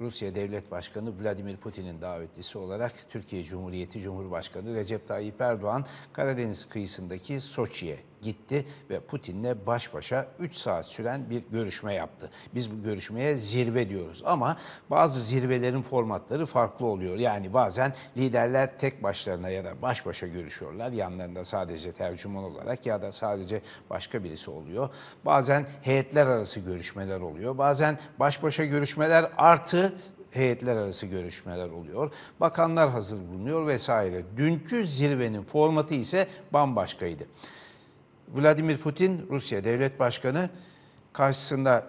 Rusya Devlet Başkanı Vladimir Putin'in davetlisi olarak Türkiye Cumhuriyeti Cumhurbaşkanı Recep Tayyip Erdoğan Karadeniz kıyısındaki Soçi'ye gitti ve Putin'le baş başa 3 saat süren bir görüşme yaptı. Biz bu görüşmeye zirve diyoruz ama bazı zirvelerin formatları farklı oluyor. Yani bazen liderler tek başlarına ya da baş başa görüşüyorlar. Yanlarında sadece tercüman olarak ya da sadece başka birisi oluyor. Bazen heyetler arası görüşmeler oluyor. Bazen baş başa görüşmeler artı heyetler arası görüşmeler oluyor. Bakanlar hazır bulunuyor vesaire. Dünkü zirvenin formatı ise bambaşkaydı. Vladimir Putin, Rusya Devlet Başkanı karşısında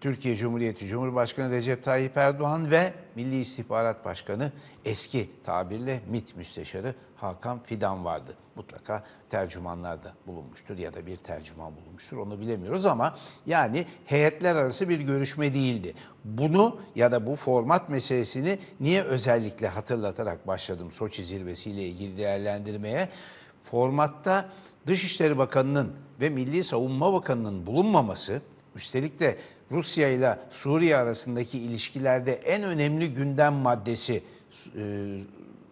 Türkiye Cumhuriyeti Cumhurbaşkanı Recep Tayyip Erdoğan ve Milli İstihbarat Başkanı eski tabirle MIT Müsteşarı Hakan Fidan vardı. Mutlaka tercümanlar da bulunmuştur ya da bir tercüman bulunmuştur onu bilemiyoruz ama yani heyetler arası bir görüşme değildi. Bunu ya da bu format meselesini niye özellikle hatırlatarak başladım Soçi zirvesiyle ilgili değerlendirmeye? formatta Dışişleri Bakanı'nın ve Milli Savunma Bakanı'nın bulunmaması, üstelik de Rusya ile Suriye arasındaki ilişkilerde en önemli gündem maddesi e,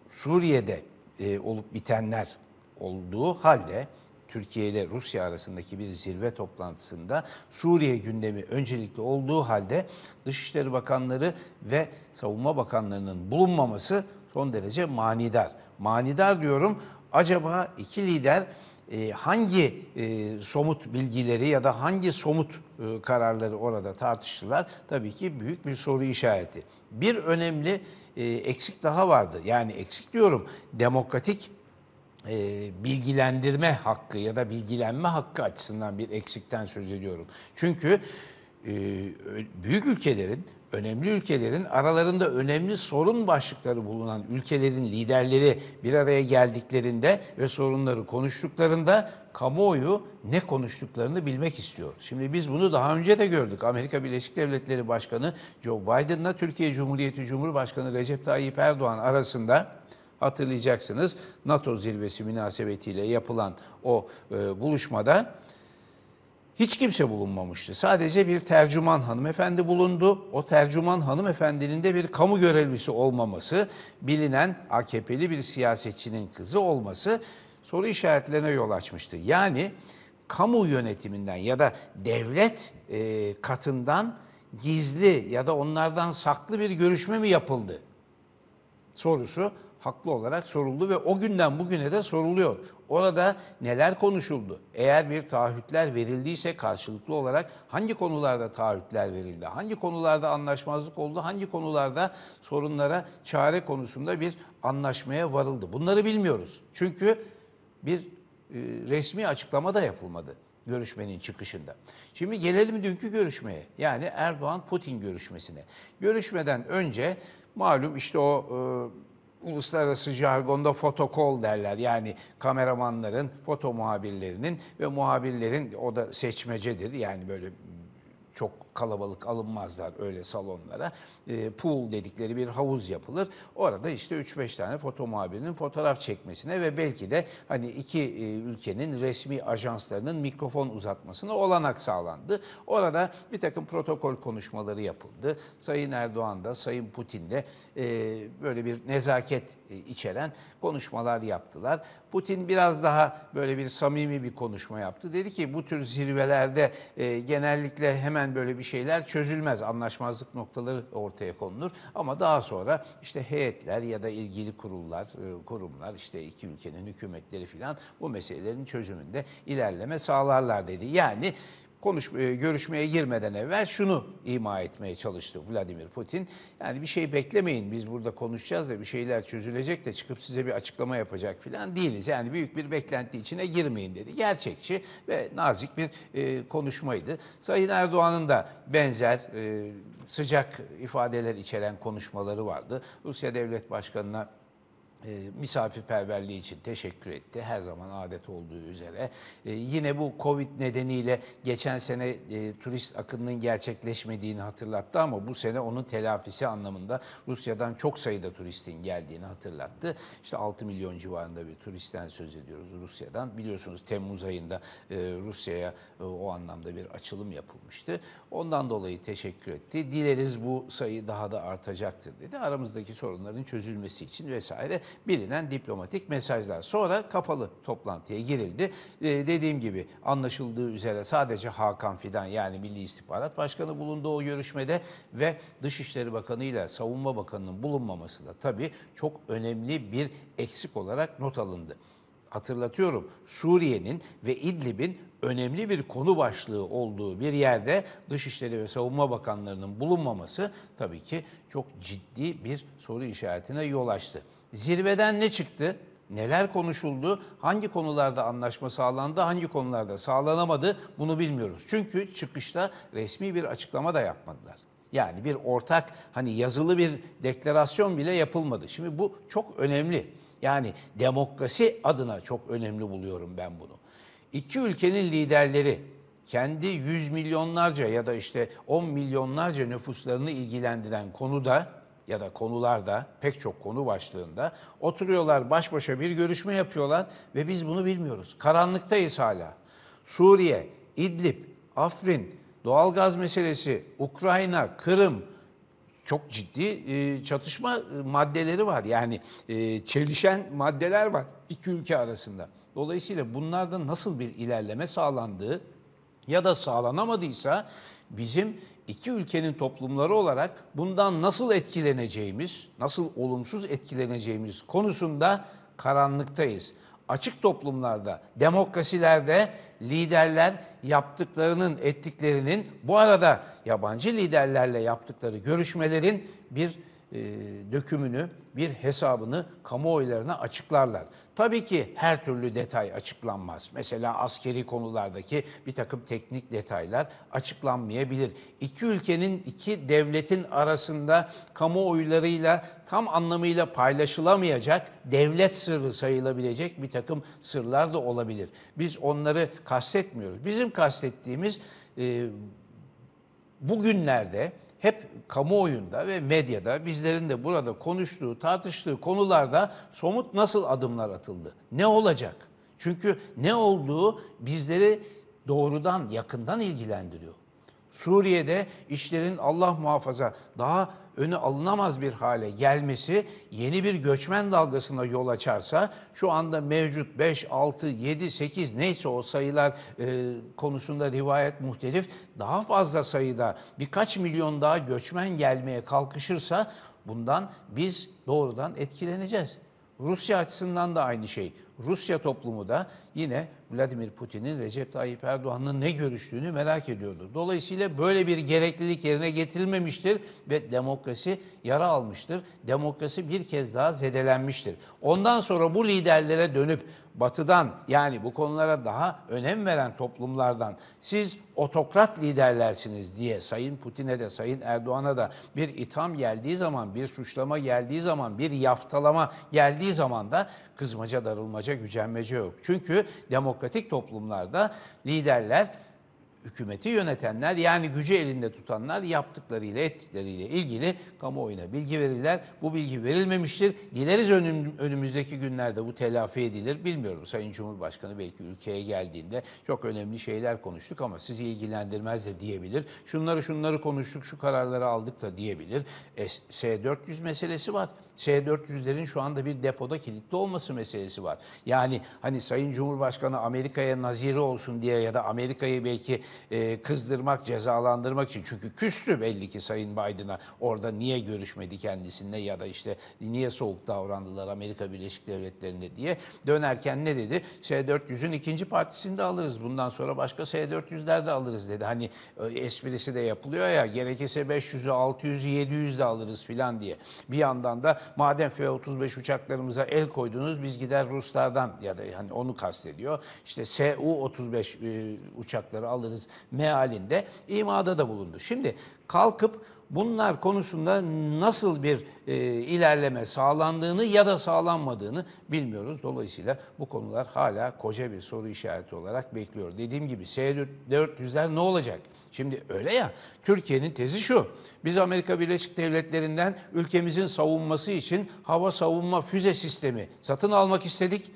Suriye'de e, olup bitenler olduğu halde Türkiye ile Rusya arasındaki bir zirve toplantısında Suriye gündemi öncelikli olduğu halde Dışişleri Bakanları ve Savunma Bakanlarının bulunmaması son derece manidar. Manidar diyorum acaba iki lider e, hangi e, somut bilgileri ya da hangi somut e, kararları orada tartıştılar? Tabii ki büyük bir soru işareti. Bir önemli e, eksik daha vardı. Yani eksik diyorum demokratik e, bilgilendirme hakkı ya da bilgilenme hakkı açısından bir eksikten söz ediyorum. Çünkü e, büyük ülkelerin önemli ülkelerin aralarında önemli sorun başlıkları bulunan ülkelerin liderleri bir araya geldiklerinde ve sorunları konuştuklarında kamuoyu ne konuştuklarını bilmek istiyor. Şimdi biz bunu daha önce de gördük. Amerika Birleşik Devletleri Başkanı Joe Biden'la Türkiye Cumhuriyeti Cumhurbaşkanı Recep Tayyip Erdoğan arasında hatırlayacaksınız NATO zirvesi münasebetiyle yapılan o e, buluşmada hiç kimse bulunmamıştı. Sadece bir tercüman hanımefendi bulundu. O tercüman hanımefendinin de bir kamu görevlisi olmaması, bilinen AKP'li bir siyasetçinin kızı olması soru işaretlerine yol açmıştı. Yani kamu yönetiminden ya da devlet e, katından gizli ya da onlardan saklı bir görüşme mi yapıldı sorusu haklı olarak soruldu ve o günden bugüne de soruluyor. Orada neler konuşuldu? Eğer bir taahhütler verildiyse karşılıklı olarak hangi konularda taahhütler verildi? Hangi konularda anlaşmazlık oldu? Hangi konularda sorunlara çare konusunda bir anlaşmaya varıldı? Bunları bilmiyoruz. Çünkü bir e, resmi açıklama da yapılmadı görüşmenin çıkışında. Şimdi gelelim dünkü görüşmeye. Yani Erdoğan-Putin görüşmesine. Görüşmeden önce malum işte o e, uluslararası jargonda fotokol derler. Yani kameramanların, foto muhabirlerinin ve muhabirlerin o da seçmecedir. Yani böyle çok kalabalık alınmazlar öyle salonlara. E, pool dedikleri bir havuz yapılır. Orada işte 3-5 tane foto muhabirinin fotoğraf çekmesine ve belki de hani iki e, ülkenin resmi ajanslarının mikrofon uzatmasına olanak sağlandı. Orada bir takım protokol konuşmaları yapıldı. Sayın Erdoğan da Sayın Putin de e, böyle bir nezaket e, içeren konuşmalar yaptılar. Putin biraz daha böyle bir samimi bir konuşma yaptı. Dedi ki bu tür zirvelerde e, genellikle hemen hemen böyle bir şeyler çözülmez. Anlaşmazlık noktaları ortaya konulur. Ama daha sonra işte heyetler ya da ilgili kurullar, e, kurumlar işte iki ülkenin hükümetleri filan bu meselelerin çözümünde ilerleme sağlarlar dedi. Yani konuş e, görüşmeye girmeden evvel şunu ima etmeye çalıştı Vladimir Putin. Yani bir şey beklemeyin biz burada konuşacağız da bir şeyler çözülecek de çıkıp size bir açıklama yapacak falan değiliz. Yani büyük bir beklenti içine girmeyin dedi. Gerçekçi ve nazik bir e, konuşmaydı. Sayın Erdoğan'ın da benzer e, sıcak ifadeler içeren konuşmaları vardı. Rusya Devlet Başkanı'na e, misafirperverliği için teşekkür etti. Her zaman adet olduğu üzere. E, yine bu Covid nedeniyle geçen sene e, turist akınının gerçekleşmediğini hatırlattı ama bu sene onun telafisi anlamında Rusya'dan çok sayıda turistin geldiğini hatırlattı. İşte 6 milyon civarında bir turistten söz ediyoruz Rusya'dan. Biliyorsunuz Temmuz ayında e, Rusya'ya e, o anlamda bir açılım yapılmıştı. Ondan dolayı teşekkür etti. Dileriz bu sayı daha da artacaktır dedi. Aramızdaki sorunların çözülmesi için vesaire bilinen diplomatik mesajlar. Sonra kapalı toplantıya girildi. E, dediğim gibi anlaşıldığı üzere sadece Hakan Fidan yani Milli İstihbarat Başkanı bulundu o görüşmede ve Dışişleri Bakanı ile Savunma Bakanı'nın bulunmaması da tabii çok önemli bir eksik olarak not alındı hatırlatıyorum Suriye'nin ve İdlib'in önemli bir konu başlığı olduğu bir yerde Dışişleri ve Savunma Bakanlarının bulunmaması tabii ki çok ciddi bir soru işaretine yol açtı. Zirveden ne çıktı? Neler konuşuldu? Hangi konularda anlaşma sağlandı? Hangi konularda sağlanamadı? Bunu bilmiyoruz. Çünkü çıkışta resmi bir açıklama da yapmadılar. Yani bir ortak hani yazılı bir deklarasyon bile yapılmadı. Şimdi bu çok önemli. Yani demokrasi adına çok önemli buluyorum ben bunu iki ülkenin liderleri kendi yüz milyonlarca ya da işte on milyonlarca nüfuslarını ilgilendiren konuda ya da konularda pek çok konu başlığında oturuyorlar baş başa bir görüşme yapıyorlar ve biz bunu bilmiyoruz. Karanlıktayız hala. Suriye, İdlib, Afrin, doğalgaz meselesi, Ukrayna, Kırım, çok ciddi e, çatışma e, maddeleri var. Yani e, çelişen maddeler var iki ülke arasında. Dolayısıyla bunlarda nasıl bir ilerleme sağlandığı ya da sağlanamadıysa bizim iki ülkenin toplumları olarak bundan nasıl etkileneceğimiz, nasıl olumsuz etkileneceğimiz konusunda karanlıktayız. Açık toplumlarda, demokrasilerde liderler yaptıklarının, ettiklerinin bu arada yabancı liderlerle yaptıkları görüşmelerin bir e, dökümünü, bir hesabını kamuoylarına açıklarlar. Tabii ki her türlü detay açıklanmaz. Mesela askeri konulardaki bir takım teknik detaylar açıklanmayabilir. İki ülkenin, iki devletin arasında kamuoylarıyla tam anlamıyla paylaşılamayacak, devlet sırrı sayılabilecek bir takım sırlar da olabilir. Biz onları kastetmiyoruz. Bizim kastettiğimiz e, bugünlerde hep kamuoyunda ve medyada bizlerin de burada konuştuğu, tartıştığı konularda somut nasıl adımlar atıldı? Ne olacak? Çünkü ne olduğu bizleri doğrudan, yakından ilgilendiriyor. Suriye'de işlerin Allah muhafaza daha önü alınamaz bir hale gelmesi yeni bir göçmen dalgasına yol açarsa şu anda mevcut 5, 6, 7, 8 neyse o sayılar e, konusunda rivayet muhtelif daha fazla sayıda birkaç milyon daha göçmen gelmeye kalkışırsa bundan biz doğrudan etkileneceğiz. Rusya açısından da aynı şey. Rusya toplumu da yine Vladimir Putin'in Recep Tayyip Erdoğan'ın ne görüştüğünü merak ediyordu. Dolayısıyla böyle bir gereklilik yerine getirilmemiştir ve demokrasi yara almıştır. Demokrasi bir kez daha zedelenmiştir. Ondan sonra bu liderlere dönüp batıdan yani bu konulara daha önem veren toplumlardan siz otokrat liderlersiniz diye Sayın Putin'e de Sayın Erdoğan'a da bir itham geldiği zaman, bir suçlama geldiği zaman, bir yaftalama geldiği zaman da kızmaca darılma yağmaca gücenmece yok. Çünkü demokratik toplumlarda liderler hükümeti yönetenler yani gücü elinde tutanlar yaptıklarıyla ettikleriyle ilgili kamuoyuna bilgi verirler. Bu bilgi verilmemiştir. Dileriz önüm, önümüzdeki günlerde bu telafi edilir. Bilmiyorum Sayın Cumhurbaşkanı belki ülkeye geldiğinde çok önemli şeyler konuştuk ama sizi ilgilendirmez de diyebilir. Şunları şunları konuştuk şu kararları aldık da diyebilir. E, S-400 meselesi var. S-400'lerin şu anda bir depoda kilitli olması meselesi var. Yani hani Sayın Cumhurbaşkanı Amerika'ya naziri olsun diye ya da Amerika'yı belki e, kızdırmak, cezalandırmak için. Çünkü küstü belli ki Sayın Biden'a orada niye görüşmedi kendisine ya da işte niye soğuk davrandılar Amerika Birleşik Devletleri'nde diye. Dönerken ne dedi? S-400'ün ikinci partisini de alırız. Bundan sonra başka S-400'ler de alırız dedi. Hani e, esprisi de yapılıyor ya gerekirse 500'ü, 600'ü, 700'ü de alırız filan diye. Bir yandan da madem F-35 uçaklarımıza el koydunuz biz gider Ruslardan ya da hani onu kastediyor. İşte Su-35 e, uçakları alırız misiniz mealinde imada da bulundu. Şimdi kalkıp bunlar konusunda nasıl bir e, ilerleme sağlandığını ya da sağlanmadığını bilmiyoruz. Dolayısıyla bu konular hala koca bir soru işareti olarak bekliyor. Dediğim gibi S-400'ler ne olacak? Şimdi öyle ya Türkiye'nin tezi şu. Biz Amerika Birleşik Devletleri'nden ülkemizin savunması için hava savunma füze sistemi satın almak istedik.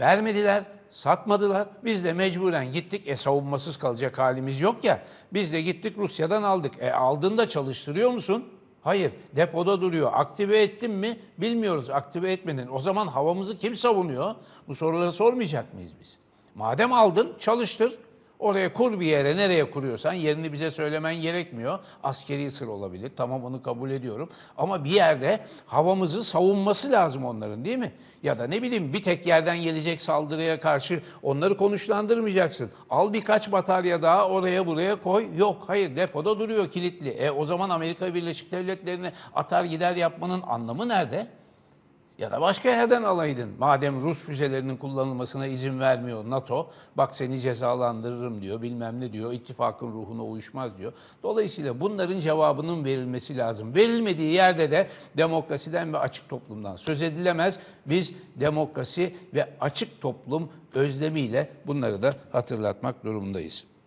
Vermediler satmadılar. Biz de mecburen gittik. E savunmasız kalacak halimiz yok ya. Biz de gittik Rusya'dan aldık. E aldığında çalıştırıyor musun? Hayır. Depoda duruyor. Aktive ettin mi? Bilmiyoruz. Aktive etmedin. O zaman havamızı kim savunuyor? Bu soruları sormayacak mıyız biz? Madem aldın çalıştır. Oraya kur bir yere nereye kuruyorsan yerini bize söylemen gerekmiyor. Askeri sır olabilir tamam onu kabul ediyorum. Ama bir yerde havamızı savunması lazım onların değil mi? Ya da ne bileyim bir tek yerden gelecek saldırıya karşı onları konuşlandırmayacaksın. Al birkaç batarya daha oraya buraya koy. Yok hayır depoda duruyor kilitli. E o zaman Amerika Birleşik Devletleri'ne atar gider yapmanın anlamı nerede? ya da başka yerden alaydın. Madem Rus füzelerinin kullanılmasına izin vermiyor NATO, bak seni cezalandırırım diyor, bilmem ne diyor, ittifakın ruhuna uyuşmaz diyor. Dolayısıyla bunların cevabının verilmesi lazım. Verilmediği yerde de demokrasiden ve açık toplumdan söz edilemez. Biz demokrasi ve açık toplum özlemiyle bunları da hatırlatmak durumundayız.